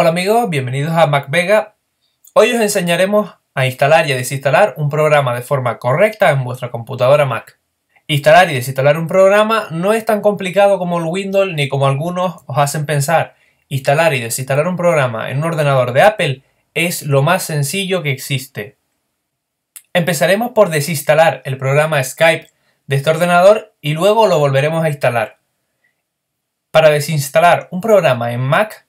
Hola amigos, bienvenidos a MacVega. Hoy os enseñaremos a instalar y a desinstalar un programa de forma correcta en vuestra computadora Mac. Instalar y desinstalar un programa no es tan complicado como el Windows ni como algunos os hacen pensar. Instalar y desinstalar un programa en un ordenador de Apple es lo más sencillo que existe. Empezaremos por desinstalar el programa Skype de este ordenador y luego lo volveremos a instalar. Para desinstalar un programa en Mac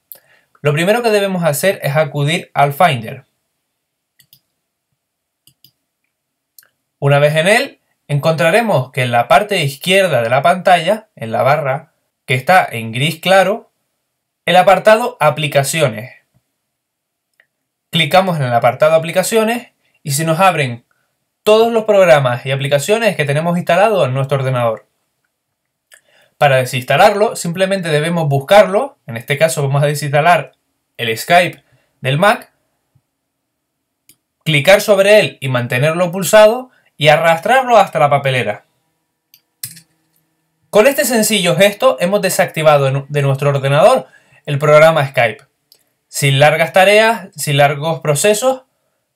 lo primero que debemos hacer es acudir al Finder. Una vez en él, encontraremos que en la parte izquierda de la pantalla, en la barra, que está en gris claro, el apartado Aplicaciones. Clicamos en el apartado Aplicaciones y se nos abren todos los programas y aplicaciones que tenemos instalados en nuestro ordenador. Para desinstalarlo, simplemente debemos buscarlo. En este caso vamos a desinstalar el Skype del Mac, clicar sobre él y mantenerlo pulsado y arrastrarlo hasta la papelera. Con este sencillo gesto hemos desactivado de nuestro ordenador el programa Skype. Sin largas tareas, sin largos procesos,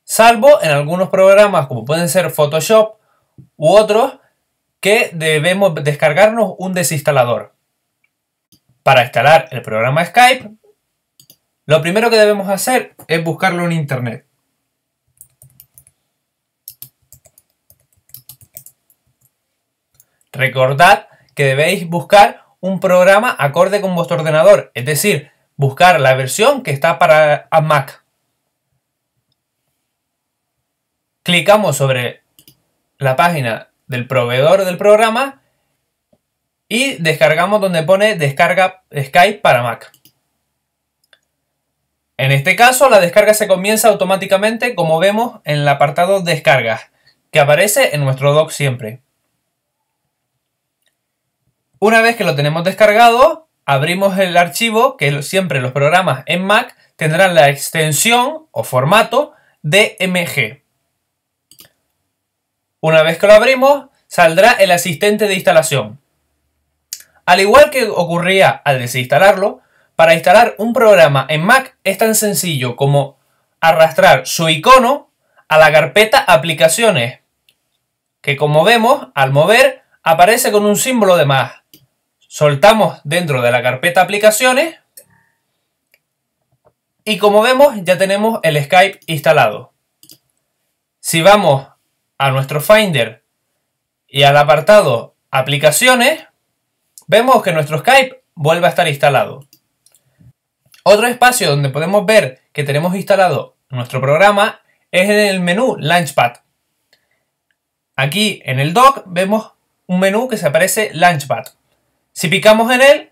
salvo en algunos programas como pueden ser Photoshop u otros que debemos descargarnos un desinstalador. Para instalar el programa Skype lo primero que debemos hacer es buscarlo en Internet. Recordad que debéis buscar un programa acorde con vuestro ordenador, es decir, buscar la versión que está para Mac. Clicamos sobre la página del proveedor del programa y descargamos donde pone descarga Skype para Mac. En este caso, la descarga se comienza automáticamente, como vemos en el apartado Descargas, que aparece en nuestro doc siempre. Una vez que lo tenemos descargado, abrimos el archivo, que siempre los programas en Mac tendrán la extensión o formato DMG. Una vez que lo abrimos, saldrá el asistente de instalación. Al igual que ocurría al desinstalarlo, para instalar un programa en Mac es tan sencillo como arrastrar su icono a la carpeta aplicaciones, que como vemos, al mover, aparece con un símbolo de más. Soltamos dentro de la carpeta aplicaciones y como vemos ya tenemos el Skype instalado. Si vamos a nuestro Finder y al apartado aplicaciones, vemos que nuestro Skype vuelve a estar instalado. Otro espacio donde podemos ver que tenemos instalado nuestro programa es en el menú Launchpad. Aquí en el dock vemos un menú que se aparece Launchpad. Si picamos en él,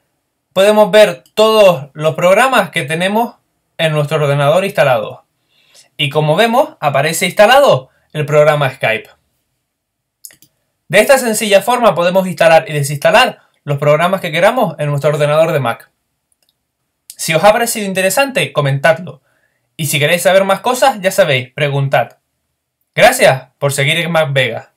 podemos ver todos los programas que tenemos en nuestro ordenador instalados. Y como vemos, aparece instalado el programa Skype. De esta sencilla forma podemos instalar y desinstalar los programas que queramos en nuestro ordenador de Mac. Si os ha parecido interesante, comentadlo. Y si queréis saber más cosas, ya sabéis, preguntad. Gracias por seguir en Mac Vegas.